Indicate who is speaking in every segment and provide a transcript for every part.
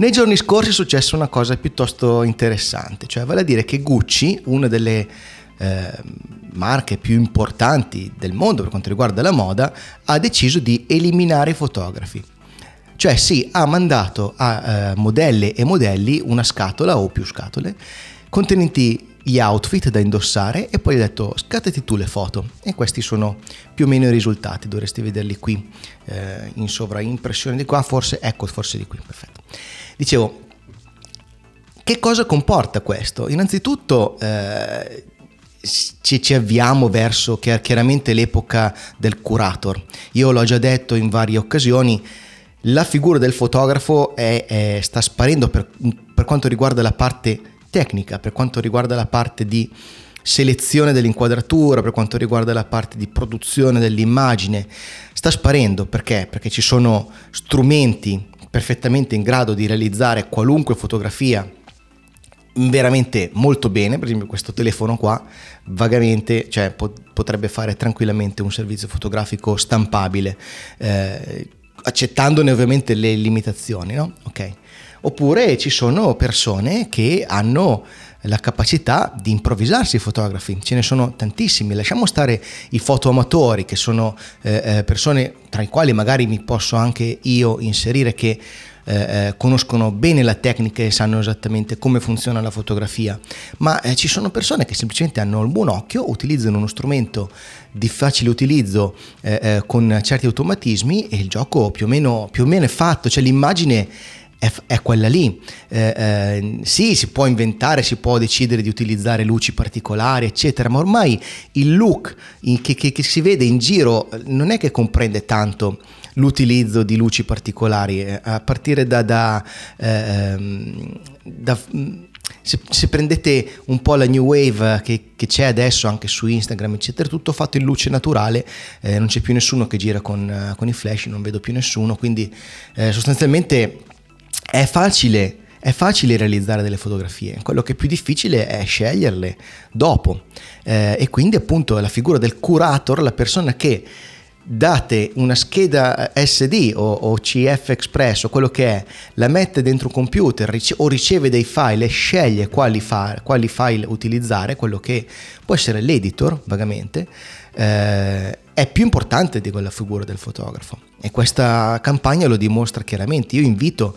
Speaker 1: Nei giorni scorsi è successa una cosa piuttosto interessante, cioè vale a dire che Gucci, una delle eh, marche più importanti del mondo per quanto riguarda la moda, ha deciso di eliminare i fotografi. Cioè sì, ha mandato a eh, modelle e modelli una scatola o più scatole contenenti gli outfit da indossare e poi ha detto scattati tu le foto e questi sono più o meno i risultati dovresti vederli qui eh, in sovraimpressione di qua forse ecco forse di qui perfetto Dicevo, che cosa comporta questo? Innanzitutto eh, ci, ci, avviamo verso chiaramente l'epoca del curator. Io l'ho già detto in varie occasioni, la figura del fotografo è, è, sta sparendo per, per quanto riguarda la parte tecnica, per quanto riguarda la parte di selezione dell'inquadratura, per quanto riguarda la parte di produzione dell'immagine, sta sparendo perché? Perché ci sono strumenti perfettamente in grado di realizzare qualunque fotografia veramente molto bene, per esempio questo telefono qua vagamente cioè, potrebbe fare tranquillamente un servizio fotografico stampabile, eh, accettandone ovviamente le limitazioni, no? okay. Oppure ci sono persone che hanno la capacità di improvvisarsi i fotografi, ce ne sono tantissimi, lasciamo stare i fotoamatori che sono eh, eh persone tra i quali magari mi posso anche io inserire che eh, eh, conoscono bene la tecnica e sanno esattamente come funziona la fotografia, ma eh, ci sono persone che semplicemente hanno il buon occhio, utilizzano uno strumento di facile utilizzo eh, eh con certi automatismi e il gioco più o meno, più o meno è fatto, cioè l'immagine è, è quella lì. Eh, eh, sì, si può inventare, si può decidere di utilizzare luci particolari, eccetera, ma ormai il look che, che, che si vede in giro eh, non è che comprende tanto l'utilizzo di luci particolari, eh, a partire da, da, ehm, da mm, se, se, prendete un po' la new wave che, che, c'è adesso anche su Instagram, eccetera, tutto fatto in luce naturale, eh, non c'è più nessuno che gira con, eh, con, i flash, non vedo più nessuno, quindi eh, sostanzialmente è facile è facile realizzare delle fotografie, quello che è più difficile è sceglierle dopo. Eh, e quindi appunto la figura del curator, la persona che date una scheda eh, SD o, o, CF Express o quello che è, la mette dentro un computer rice- o riceve dei file e sceglie quali, fa- quali, file utilizzare, quello che può essere l'editor vagamente, eh, è più importante di quella figura del fotografo. E questa campagna lo dimostra chiaramente. Io invito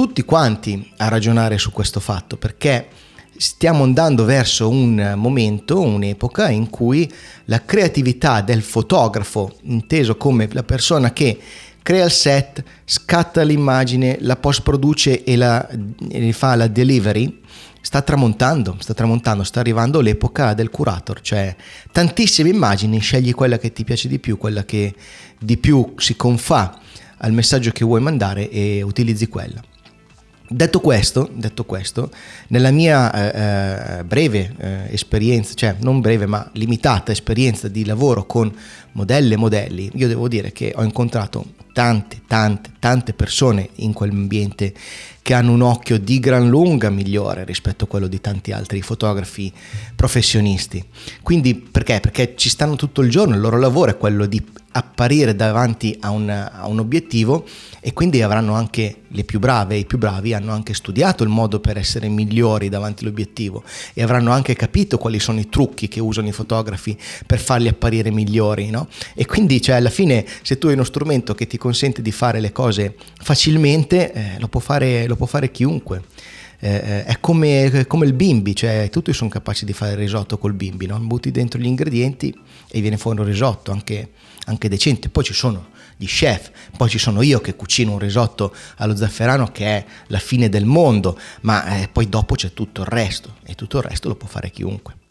Speaker 1: tutti quanti a ragionare su questo fatto perché stiamo andando verso un momento, un'epoca in cui la creatività del fotografo, inteso come la persona che crea il set, scatta l'immagine, la post produce e, la, e fa la delivery, sta tramontando, sta tramontando, sta arrivando l'epoca del curator, cioè tantissime immagini, scegli quella che ti piace di più, quella che di più si confà al messaggio che vuoi mandare e utilizzi quella. Detto questo, detto questo, nella mia eh, eh, breve eh, esperienza, cioè non breve ma limitata esperienza di lavoro con modelle e modelli, io devo dire che ho incontrato tante, tante, tante persone in quell'ambiente che hanno un occhio di gran lunga migliore rispetto a quello di tanti altri fotografi professionisti. Quindi perché? Perché ci stanno tutto il giorno, il loro lavoro è quello di apparire davanti a un, a un obiettivo e quindi avranno anche le più brave e i più bravi hanno anche studiato il modo per essere migliori davanti all'obiettivo e avranno anche capito quali sono i trucchi che usano i fotografi per farli apparire migliori. No? E quindi cioè, alla fine se tu hai uno strumento che ti consente di fare le cose facilmente eh, lo, può fare, lo, può fare, chiunque. Eh, eh è come, come, il bimbi, cioè tutti sono capaci di fare il risotto col bimbi, no? butti dentro gli ingredienti e viene fuori un risotto anche, anche decente. Poi ci sono gli chef, poi ci sono io che cucino un risotto allo zafferano che è la fine del mondo, ma eh, poi dopo c'è tutto il resto e tutto il resto lo può fare chiunque.